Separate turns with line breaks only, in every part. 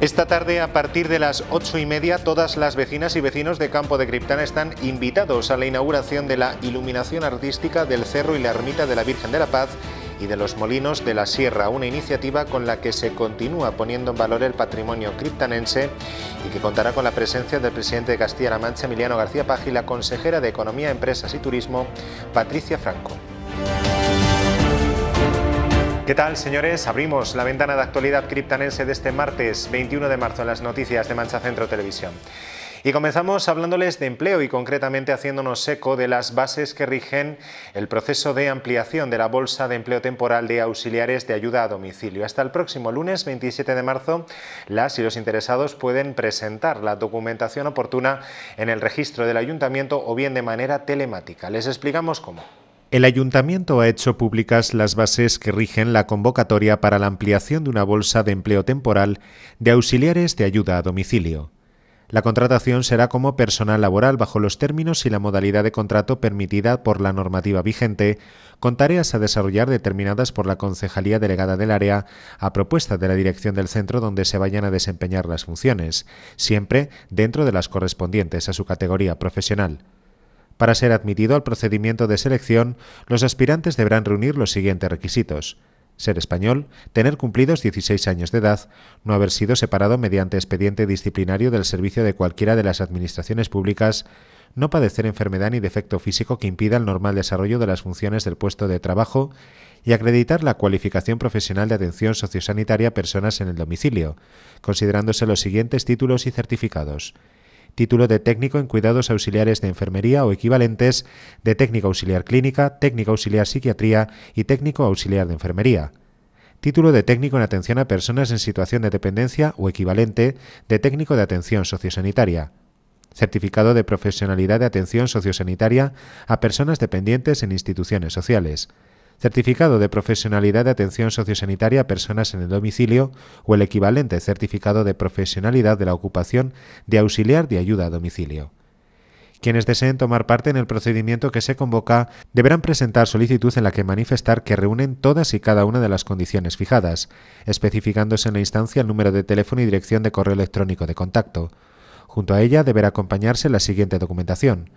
Esta tarde, a partir de las ocho y media, todas las vecinas y vecinos de Campo de Criptana están invitados a la inauguración de la iluminación artística del Cerro y la Ermita de la Virgen de la Paz y de los Molinos de la Sierra, una iniciativa con la que se continúa poniendo en valor el patrimonio criptanense y que contará con la presencia del presidente de Castilla-La Mancha, Emiliano García págila y la consejera de Economía, Empresas y Turismo, Patricia Franco. ¿Qué tal, señores? Abrimos la ventana de actualidad criptanense de este martes 21 de marzo en las noticias de Mancha Centro Televisión. Y comenzamos hablándoles de empleo y concretamente haciéndonos eco de las bases que rigen el proceso de ampliación de la Bolsa de Empleo Temporal de Auxiliares de Ayuda a Domicilio. Hasta el próximo lunes 27 de marzo, las y los interesados pueden presentar la documentación oportuna en el registro del ayuntamiento o bien de manera telemática. Les explicamos cómo. El ayuntamiento ha hecho públicas las bases que rigen la convocatoria para la ampliación de una bolsa de empleo temporal de auxiliares de ayuda a domicilio. La contratación será como personal laboral bajo los términos y la modalidad de contrato permitida por la normativa vigente, con tareas a desarrollar determinadas por la Concejalía Delegada del Área a propuesta de la dirección del centro donde se vayan a desempeñar las funciones, siempre dentro de las correspondientes a su categoría profesional. Para ser admitido al procedimiento de selección, los aspirantes deberán reunir los siguientes requisitos. Ser español, tener cumplidos 16 años de edad, no haber sido separado mediante expediente disciplinario del servicio de cualquiera de las administraciones públicas, no padecer enfermedad ni defecto físico que impida el normal desarrollo de las funciones del puesto de trabajo y acreditar la cualificación profesional de atención sociosanitaria a personas en el domicilio, considerándose los siguientes títulos y certificados título de técnico en cuidados auxiliares de enfermería o equivalentes, de técnico auxiliar clínica, técnico auxiliar psiquiatría y técnico auxiliar de enfermería título de técnico en atención a personas en situación de dependencia o equivalente de técnico de atención sociosanitaria, certificado de profesionalidad de atención sociosanitaria a personas dependientes en instituciones sociales, certificado de profesionalidad de atención sociosanitaria a personas en el domicilio o el equivalente certificado de profesionalidad de la ocupación de auxiliar de ayuda a domicilio. Quienes deseen tomar parte en el procedimiento que se convoca deberán presentar solicitud en la que manifestar que reúnen todas y cada una de las condiciones fijadas, especificándose en la instancia el número de teléfono y dirección de correo electrónico de contacto. Junto a ella deberá acompañarse la siguiente documentación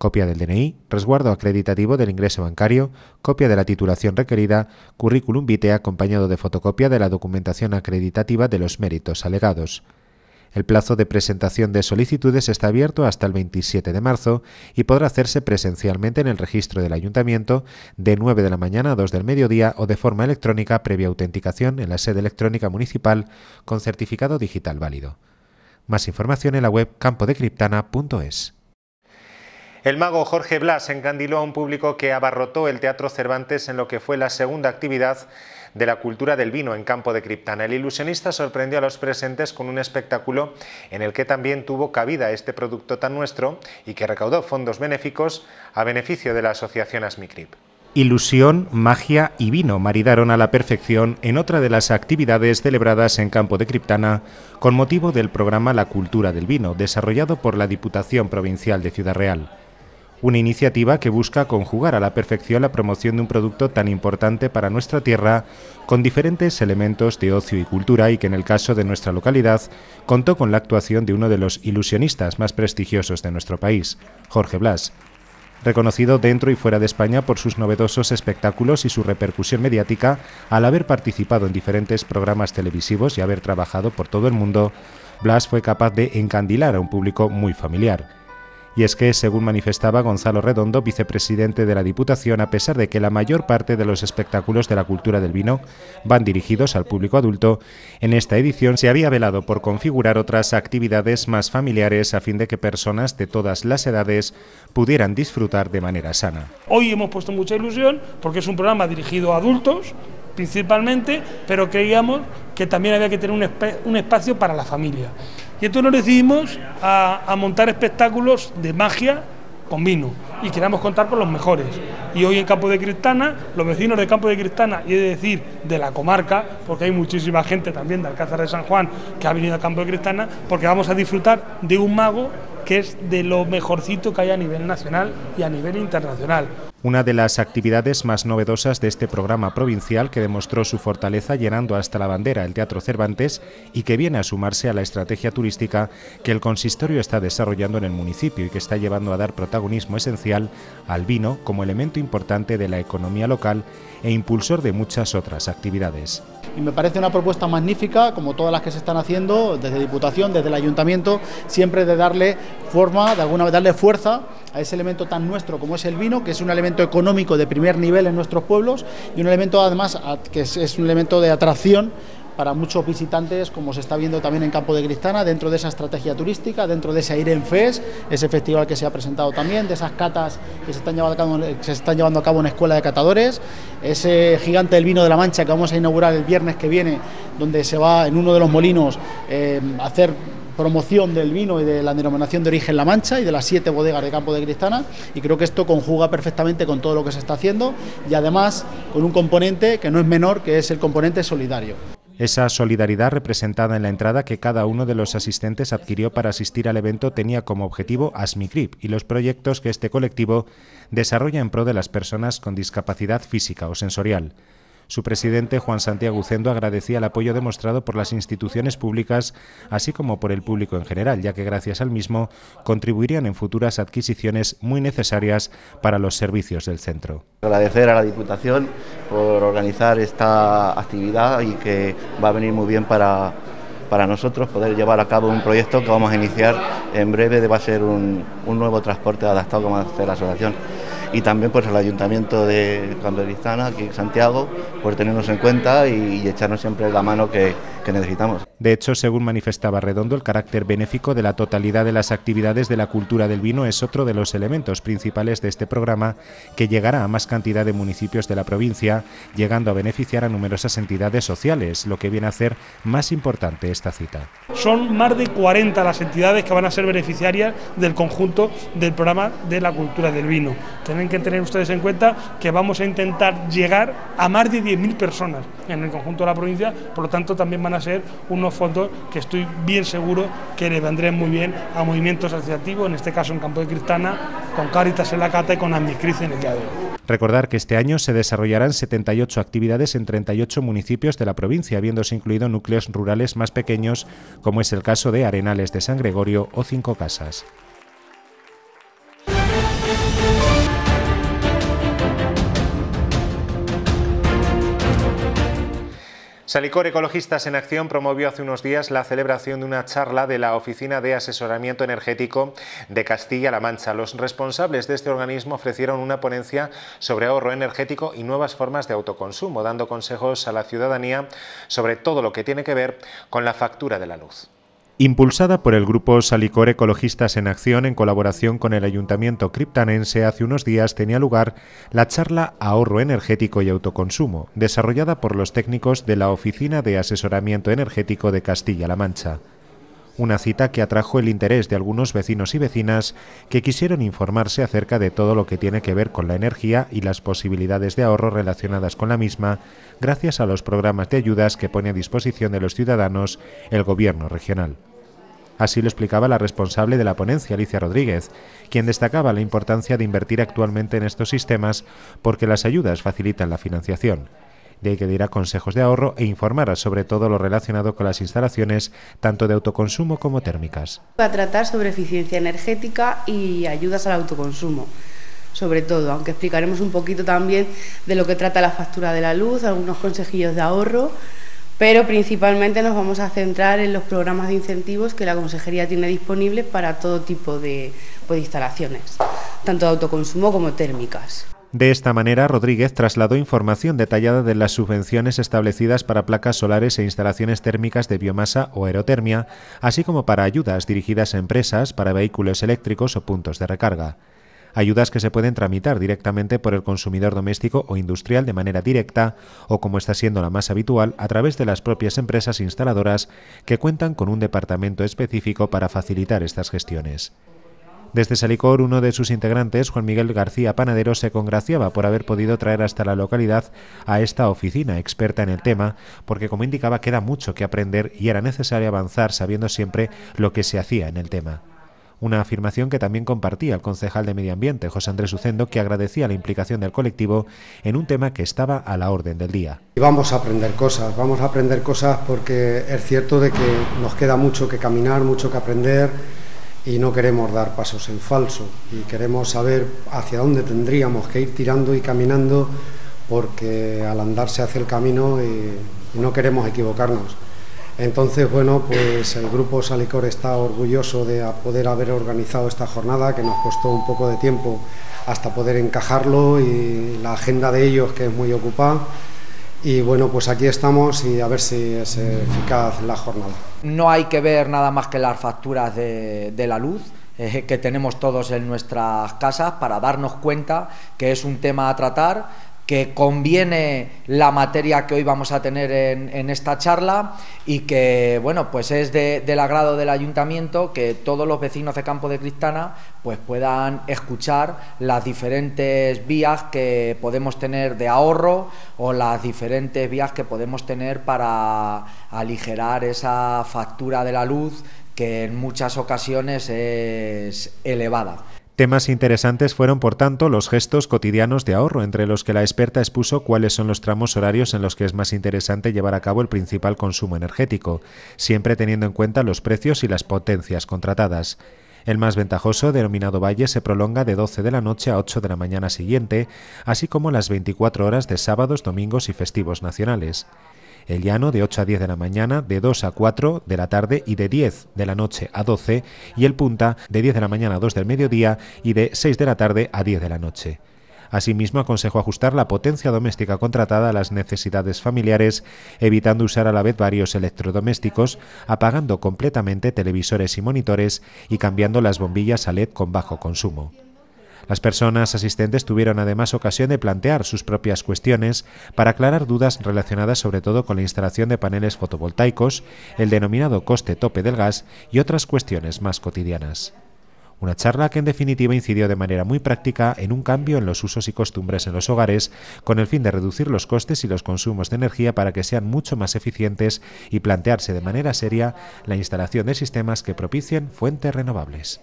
copia del DNI, resguardo acreditativo del ingreso bancario, copia de la titulación requerida, currículum vitae acompañado de fotocopia de la documentación acreditativa de los méritos alegados. El plazo de presentación de solicitudes está abierto hasta el 27 de marzo y podrá hacerse presencialmente en el registro del ayuntamiento de 9 de la mañana a 2 del mediodía o de forma electrónica previa autenticación en la sede electrónica municipal con certificado digital válido. Más información en la web campodecriptana.es. El mago Jorge Blas encandiló a un público que abarrotó el Teatro Cervantes en lo que fue la segunda actividad de la cultura del vino en Campo de Criptana. El ilusionista sorprendió a los presentes con un espectáculo en el que también tuvo cabida este producto tan nuestro y que recaudó fondos benéficos a beneficio de la asociación Asmicrip. Ilusión, magia y vino maridaron a la perfección en otra de las actividades celebradas en Campo de Criptana con motivo del programa La Cultura del Vino, desarrollado por la Diputación Provincial de Ciudad Real una iniciativa que busca conjugar a la perfección la promoción de un producto tan importante para nuestra tierra con diferentes elementos de ocio y cultura y que en el caso de nuestra localidad contó con la actuación de uno de los ilusionistas más prestigiosos de nuestro país, Jorge Blas. Reconocido dentro y fuera de España por sus novedosos espectáculos y su repercusión mediática, al haber participado en diferentes programas televisivos y haber trabajado por todo el mundo, Blas fue capaz de encandilar a un público muy familiar. Y es que, según manifestaba Gonzalo Redondo, vicepresidente de la Diputación, a pesar de que la mayor parte de los espectáculos de la cultura del vino van dirigidos al público adulto, en esta edición se había velado por configurar otras actividades más familiares a fin de que personas de todas las edades pudieran disfrutar de manera sana.
Hoy hemos puesto mucha ilusión porque es un programa dirigido a adultos principalmente, pero creíamos que también había que tener un, espacio para la familia. Y entonces nos decidimos a, montar espectáculos de magia con vino y queremos contar con los mejores. Y hoy en Campo de Cristana, los vecinos de Campo de Cristana, y es de decir, de la comarca, porque hay muchísima gente también de Alcázar de San Juan que ha venido a Campo de Cristana, porque vamos a disfrutar de un mago que es de lo mejorcito que hay a nivel nacional y a nivel internacional.
Una de las actividades más novedosas de este programa provincial que demostró su fortaleza llenando hasta la bandera el Teatro Cervantes y que viene a sumarse a la estrategia turística que el consistorio está desarrollando en el municipio y que está llevando a dar protagonismo esencial al vino como elemento importante de la economía local e impulsor de muchas otras actividades
y me parece una propuesta magnífica, como todas las que se están haciendo
desde Diputación, desde el Ayuntamiento, siempre de darle forma, de alguna darle fuerza a ese elemento tan nuestro como es el vino, que es un elemento económico de primer nivel en nuestros pueblos y un elemento además que es un elemento de atracción para muchos visitantes, como se está viendo también en Campo de Cristana, dentro de esa estrategia turística, dentro de ese en Fest, ese festival que se ha presentado también, de esas catas que se están llevando a cabo, en Escuela de Catadores, ese gigante del vino de la Mancha que vamos a inaugurar el viernes que viene, donde se va en uno de los molinos eh, a hacer promoción del vino y de la denominación de origen La Mancha y de las siete bodegas de Campo de Cristana y creo que esto conjuga perfectamente con todo lo que se está haciendo y además con un componente que no es menor que es el componente solidario. Esa solidaridad representada en la entrada que cada uno de los asistentes adquirió para asistir al evento tenía como objetivo ASMICRIP y los proyectos que este colectivo desarrolla en pro de las personas con discapacidad física o sensorial. Su presidente, Juan Santiago Cendo, agradecía el apoyo demostrado por las instituciones públicas, así como por el público en general, ya que gracias al mismo contribuirían en futuras adquisiciones muy necesarias para los servicios del centro. Agradecer a la Diputación por organizar esta actividad y que va a venir muy bien para, para nosotros poder
llevar a cabo un proyecto que vamos a iniciar en breve, va a ser un, un nuevo transporte adaptado como hace la asociación y también pues al Ayuntamiento de Cambodistana, aquí en Santiago,
por tenernos en cuenta y, echarnos siempre la mano que necesitamos. De hecho, según manifestaba Redondo, el carácter benéfico de la totalidad de las actividades de la cultura del vino es otro de los elementos principales de este programa que llegará a más cantidad de municipios de la provincia, llegando a beneficiar a numerosas entidades sociales, lo que viene a hacer más importante esta cita.
Son más de 40 las entidades que van a ser beneficiarias del conjunto del programa de la cultura del vino. Tienen que tener ustedes en cuenta que vamos a intentar llegar a más de 10.000 personas en el conjunto de la provincia, por lo tanto también van a ser unos fondos que estoy bien seguro que le vendrán muy bien a movimientos asociativos, en este caso en Campo de Cristana, con Cáritas en la Cata y con Amicriz en el día
Recordar que este año se desarrollarán 78 actividades en 38 municipios de la provincia, habiéndose incluido núcleos rurales más pequeños, como es el caso de Arenales de San Gregorio o Cinco Casas. Salicor Ecologistas en Acción promovió hace unos días la celebración de una charla de la Oficina de Asesoramiento Energético de Castilla-La Mancha. Los responsables de este organismo ofrecieron una ponencia sobre ahorro energético y nuevas formas de autoconsumo, dando consejos a la ciudadanía sobre todo lo que tiene que ver con la factura de la luz impulsada por el grupo Salicor Ecologistas en Acción en colaboración con el Ayuntamiento Criptanense, hace unos días tenía lugar la charla Ahorro Energético y Autoconsumo, desarrollada por los técnicos de la Oficina de Asesoramiento Energético de Castilla-La Mancha. Una cita que atrajo el interés de algunos vecinos y vecinas que quisieron informarse acerca de todo lo que tiene que ver con la energía y las posibilidades de ahorro relacionadas con la misma, gracias a los programas de ayudas que pone a disposición de los ciudadanos el Gobierno regional. Así lo explicaba la responsable de la ponencia, Alicia Rodríguez, quien destacaba la importancia de invertir actualmente en estos sistemas porque las ayudas facilitan la financiación. De ahí que dirá consejos de ahorro e informará sobre todo lo relacionado con las instalaciones, tanto de autoconsumo como térmicas.
Va a tratar sobre eficiencia energética y ayudas al autoconsumo, sobre todo, aunque explicaremos un poquito también de lo que trata la factura de la luz, algunos consejillos de ahorro pero principalmente nos vamos a centrar en los programas de incentivos que la Consejería tiene disponibles para todo tipo pues, de, instalaciones, tanto de autoconsumo como térmicas.
De esta manera, Rodríguez trasladó información detallada de las subvenciones establecidas para placas solares e instalaciones térmicas de biomasa o aerotermia, así como para ayudas dirigidas a empresas para vehículos eléctricos o puntos de recarga ayudas que se pueden tramitar directamente por el consumidor doméstico o industrial de manera directa o, como está siendo la más habitual, a través de las propias empresas instaladoras que cuentan con un departamento específico para facilitar estas gestiones. Desde Salicor, uno de sus integrantes, Juan Miguel García Panadero, se congraciaba por haber podido traer hasta la localidad a esta oficina experta en el tema, porque como indicaba queda mucho que aprender y era necesario avanzar sabiendo siempre lo que se hacía en el tema una afirmación que también compartía el concejal de Medio Ambiente, José Andrés Ucendo, que agradecía la implicación del colectivo en un tema que estaba a la orden del día. Vamos a aprender cosas, vamos a aprender cosas porque es cierto de que nos queda mucho que caminar, mucho que aprender y no queremos dar pasos en falso y queremos saber hacia dónde tendríamos que ir tirando y caminando porque al andar se hace el camino no queremos equivocarnos. Entonces, bueno, pues el grupo Salicor está orgulloso de poder haber organizado esta jornada, que nos costó un poco de tiempo hasta poder encajarlo y la agenda de ellos, que es muy ocupada. Y bueno, pues aquí estamos y a ver si es eficaz la jornada. No hay que ver nada más que las facturas de, la luz eh, que tenemos todos en nuestras casas para darnos cuenta que es un tema a tratar que conviene la materia que hoy vamos a tener en, esta charla y que, bueno, pues es del agrado del ayuntamiento que todos los vecinos de Campo de Cristana pues puedan escuchar las diferentes vías que podemos tener de ahorro o las diferentes vías que podemos tener para aligerar esa factura de la luz que en muchas ocasiones es elevada. Temas interesantes fueron, por tanto, los gestos cotidianos de ahorro, entre los que la experta expuso cuáles son los tramos horarios en los que es más interesante llevar a cabo el principal consumo energético, siempre teniendo en cuenta los precios y las potencias contratadas. El más ventajoso, denominado Valle, se prolonga de 12 de la noche a 8 de la mañana siguiente, así como las 24 horas de sábados, domingos y festivos nacionales. El llano de 8 a 10 de la mañana, de 2 a 4 de la tarde y de 10 de la noche a 12. Y el punta de 10 de la mañana a 2 del mediodía y de 6 de la tarde a 10 de la noche. Asimismo, aconsejo ajustar la potencia doméstica contratada a las necesidades familiares, evitando usar a la vez varios electrodomésticos, apagando completamente televisores y monitores y cambiando las bombillas a LED con bajo consumo. Las personas asistentes tuvieron además ocasión de plantear sus propias cuestiones para aclarar dudas relacionadas sobre todo con la instalación de paneles fotovoltaicos, el denominado coste tope del gas y otras cuestiones más cotidianas. Una charla que en definitiva incidió de manera muy práctica en un cambio en los usos y costumbres en los hogares, con el fin de reducir los costes y los consumos de energía para que sean mucho más eficientes y plantearse de manera seria la instalación de sistemas que propicien fuentes renovables.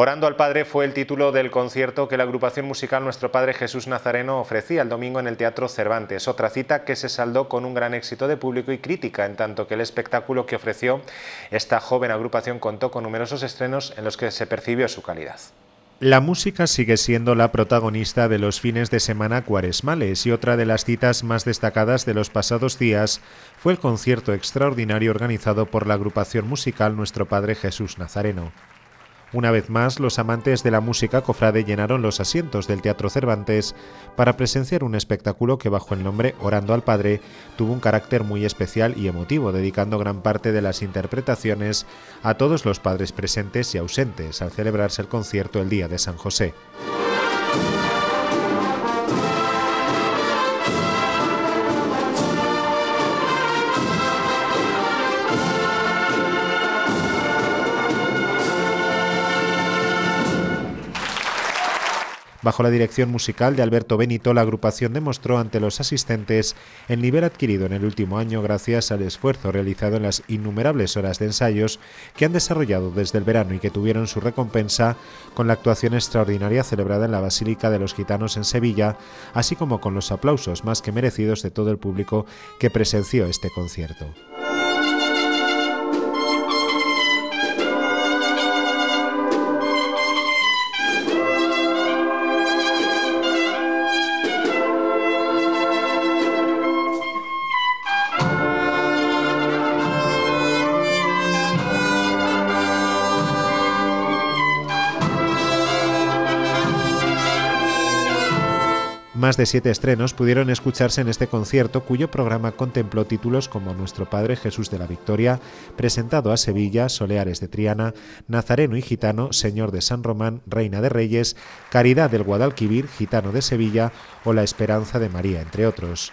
Orando al Padre fue el título del concierto que la agrupación musical Nuestro Padre Jesús Nazareno ofrecía el domingo en el Teatro Cervantes, otra cita que se saldó con un gran éxito de público y crítica, en tanto que el espectáculo que ofreció esta joven agrupación contó con numerosos estrenos en los que se percibió su calidad. La música sigue siendo la protagonista de los fines de semana cuaresmales y otra de las citas más destacadas de los pasados días fue el concierto extraordinario organizado por la agrupación musical Nuestro Padre Jesús Nazareno. Una vez más, los amantes de la música cofrade llenaron los asientos del Teatro Cervantes para presenciar un espectáculo que bajo el nombre Orando al Padre tuvo un carácter muy especial y emotivo, dedicando gran parte de las interpretaciones a todos los padres presentes y ausentes al celebrarse el concierto el día de San José. Bajo la dirección musical de Alberto Benito, la agrupación demostró ante los asistentes el nivel adquirido en el último año gracias al esfuerzo realizado en las innumerables horas de ensayos que han desarrollado desde el verano y que tuvieron su recompensa con la actuación extraordinaria celebrada en la Basílica de los Gitanos en Sevilla, así como con los aplausos más que merecidos de todo el público que presenció este concierto. Más de siete estrenos pudieron escucharse en este concierto cuyo programa contempló títulos como Nuestro Padre Jesús de la Victoria, Presentado a Sevilla, Soleares de Triana, Nazareno y Gitano, Señor de San Román, Reina de Reyes, Caridad del Guadalquivir, Gitano de Sevilla o La Esperanza de María, entre otros.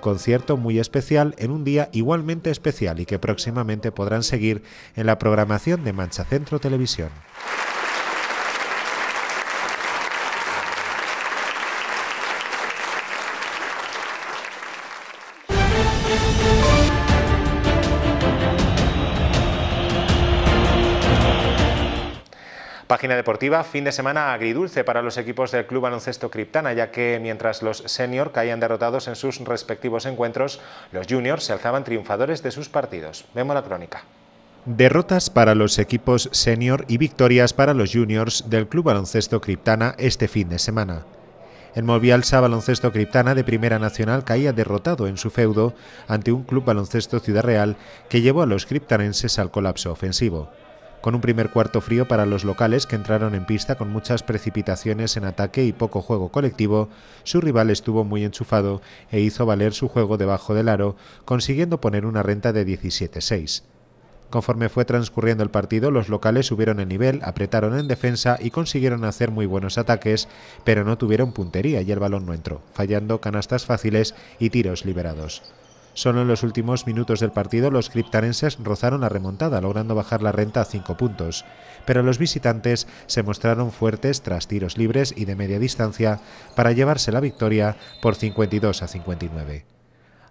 concierto muy especial en un día igualmente especial y que próximamente podrán seguir en la programación de Mancha Centro Televisión. Página deportiva, fin de semana agridulce para los equipos del Club Baloncesto Criptana, ya que mientras los senior caían derrotados en sus respectivos encuentros, los juniors se alzaban triunfadores de sus partidos. Vemos la crónica. Derrotas para los equipos senior y victorias para los juniors del Club Baloncesto Criptana este fin de semana. El Movialsa Baloncesto Criptana de Primera Nacional caía derrotado en su feudo ante un club baloncesto Ciudad Real que llevó a los criptanenses al colapso ofensivo con un primer cuarto frío para los locales que entraron en pista con muchas precipitaciones en ataque y poco juego colectivo, su rival estuvo muy enchufado e hizo valer su juego debajo del aro, consiguiendo poner una renta de 17-6. Conforme fue transcurriendo el partido, los locales subieron el nivel, apretaron en defensa y consiguieron hacer muy buenos ataques, pero no tuvieron puntería y el balón no entró, fallando canastas fáciles y tiros liberados. Solo en los últimos minutos del partido los criptarenses rozaron la remontada, logrando bajar la renta a 5 puntos, pero los visitantes se mostraron fuertes tras tiros libres y de media distancia para llevarse la victoria por 52 a 59.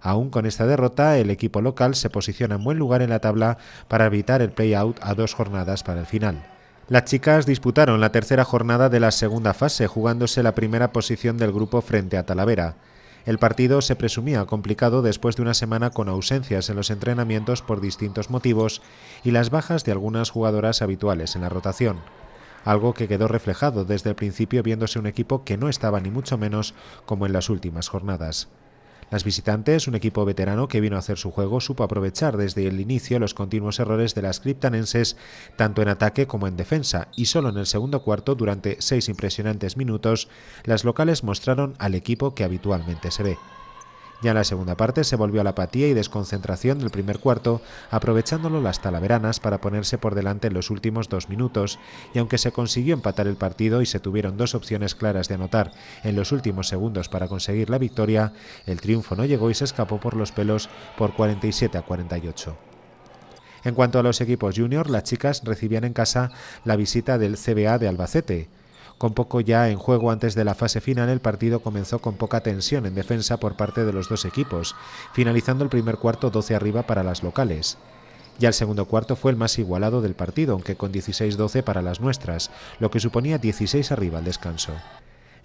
Aún con esta derrota, el equipo local se posiciona en buen lugar en la tabla para evitar el play-out a dos jornadas para el final. Las chicas disputaron la tercera jornada de la segunda fase, jugándose la primera posición del grupo frente a Talavera. El partido se presumía complicado después de una semana con ausencias en los entrenamientos por distintos motivos y las bajas de algunas jugadoras habituales en la rotación algo que quedó reflejado desde el principio viéndose un equipo que no estaba ni mucho menos como en las últimas jornadas. Las visitantes, un equipo veterano que vino a hacer su juego, supo aprovechar desde el inicio los continuos errores de las criptanenses, tanto en ataque como en defensa, y solo en el segundo cuarto, durante seis impresionantes minutos, las locales mostraron al equipo que habitualmente se ve. Ya en la segunda parte se volvió a la apatía y desconcentración del primer cuarto, aprovechándolo las talaveranas para ponerse por delante en los últimos dos minutos, y aunque se consiguió empatar el partido y se tuvieron dos opciones claras de anotar en los últimos segundos para conseguir la victoria, el triunfo no llegó y se escapó por los pelos por 47 a 48. En cuanto a los equipos junior, las chicas recibían en casa la visita del CBA de Albacete, con poco ya en juego antes de la fase final, el partido comenzó con poca tensión en defensa por parte de los dos equipos, finalizando el primer cuarto 12 arriba para las locales. Ya el segundo cuarto fue el más igualado del partido, aunque con 16-12 para las nuestras, lo que suponía 16 arriba al descanso.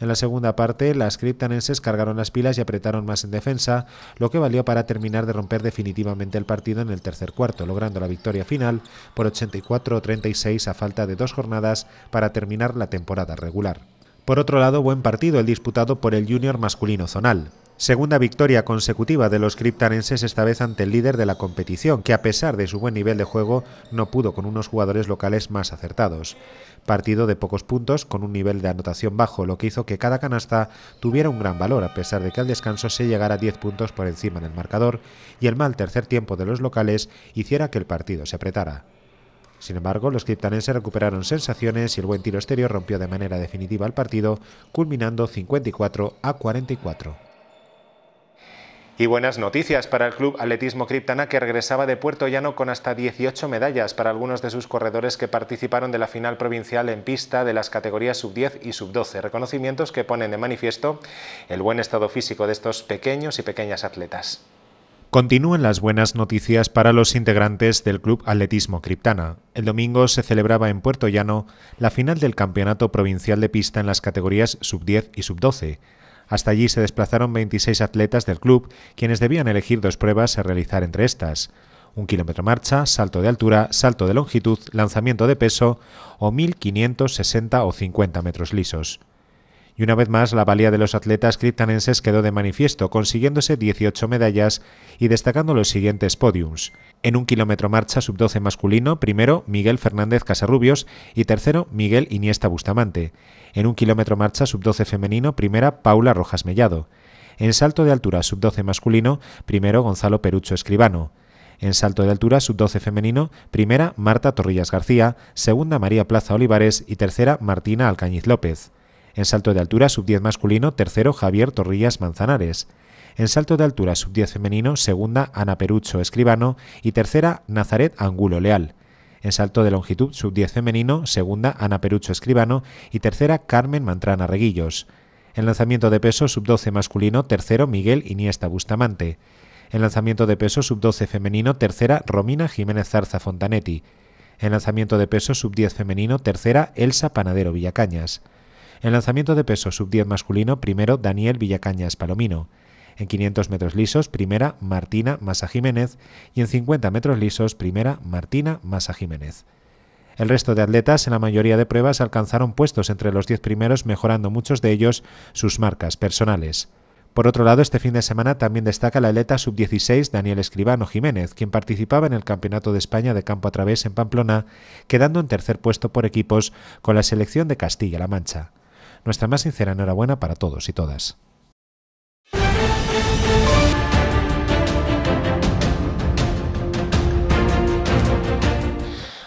En la segunda parte, las criptanenses cargaron las pilas y apretaron más en defensa, lo que valió para terminar de romper definitivamente el partido en el tercer cuarto, logrando la victoria final por 84-36 a falta de dos jornadas para terminar la temporada regular. Por otro lado, buen partido el disputado por el junior masculino zonal. Segunda victoria consecutiva de los criptanenses esta vez ante el líder de la competición, que a pesar de su buen nivel de juego no pudo con unos jugadores locales más acertados. Partido de pocos puntos con un nivel de anotación bajo, lo que hizo que cada canasta tuviera un gran valor a pesar de que al descanso se llegara 10 puntos por encima del marcador y el mal tercer tiempo de los locales hiciera que el partido se apretara. Sin embargo, los criptanenses recuperaron sensaciones y el buen tiro exterior rompió de manera definitiva el partido, culminando 54 a 44. Y buenas noticias para el Club Atletismo Criptana que regresaba de Puerto Llano con hasta 18 medallas para algunos de sus corredores que participaron de la final provincial en pista de las categorías sub-10 y sub-12, reconocimientos que ponen de manifiesto el buen estado físico de estos pequeños y pequeñas atletas. Continúan las buenas noticias para los integrantes del Club Atletismo Criptana. El domingo se celebraba en Puerto Llano la final del Campeonato Provincial de Pista en las categorías sub-10 y sub-12. Hasta allí se desplazaron 26 atletas del club, quienes debían elegir dos pruebas a realizar entre estas. Un kilómetro marcha, salto de altura, salto de longitud, lanzamiento de peso o 1.560 o 50 metros lisos y una vez más la valía de los atletas criptanenses quedó de manifiesto, consiguiéndose 18 medallas y destacando los siguientes podiums. En un kilómetro marcha sub-12 masculino, primero Miguel Fernández Casarrubios y tercero Miguel Iniesta Bustamante. En un kilómetro marcha sub-12 femenino, primera Paula Rojas Mellado. En salto de altura sub-12 masculino, primero Gonzalo Perucho Escribano. En salto de altura sub-12 femenino, primera Marta Torrillas García, segunda María Plaza Olivares y tercera Martina Alcañiz López. En salto de altura sub-10 masculino, tercero Javier Torrillas Manzanares. En salto de altura sub-10 femenino, segunda Ana Perucho Escribano y tercera Nazaret Angulo Leal. En salto de longitud sub-10 femenino, segunda Ana Perucho Escribano y tercera Carmen Mantrana Reguillos. En lanzamiento de peso sub-12 masculino, tercero Miguel Iniesta Bustamante. En lanzamiento de peso sub-12 femenino, tercera Romina Jiménez Zarza Fontanetti. En lanzamiento de peso sub-10 femenino, tercera Elsa Panadero Villacañas. En lanzamiento de peso sub-10 masculino, primero Daniel Villacañas Palomino. En 500 metros lisos, primera Martina Massa Jiménez y en 50 metros lisos, primera Martina Massa Jiménez. El resto de atletas en la mayoría de pruebas alcanzaron puestos entre los 10 primeros, mejorando muchos de ellos sus marcas personales. Por otro lado, este fin de semana también destaca la atleta sub-16 Daniel Escribano Jiménez, quien participaba en el Campeonato de España de campo a través en Pamplona, quedando en tercer puesto por equipos con la selección de Castilla-La Mancha. Nuestra más sincera enhorabuena para todos y todas.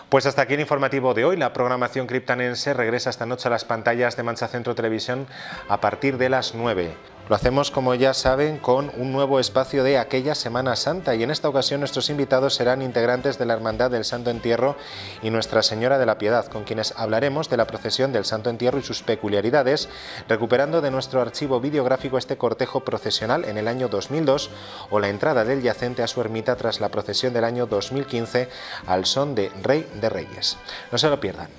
Pues hasta aquí el informativo de hoy. La programación criptanense regresa esta noche a las pantallas de Mancha Centro Televisión a partir de las 9. Lo hacemos, como ya saben, con un nuevo espacio de aquella Semana Santa y en esta ocasión nuestros invitados serán integrantes de la Hermandad del Santo Entierro y Nuestra Señora de la Piedad, con quienes hablaremos de la procesión del Santo Entierro y sus peculiaridades, recuperando de nuestro archivo videográfico este cortejo procesional en el año 2002 o la entrada del yacente a su ermita tras la procesión del año 2015 al son de Rey de Reyes. No se lo pierdan.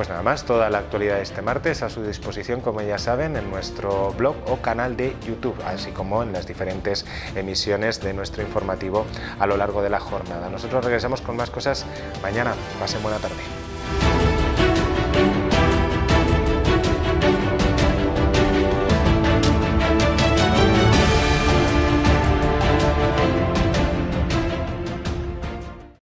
Pues nada más, toda la actualidad de este martes a su disposición, como ya saben, en nuestro blog o canal de YouTube, así como en las diferentes emisiones de nuestro informativo a lo largo de la jornada. Nosotros regresamos con más cosas mañana. Pasen buena tarde.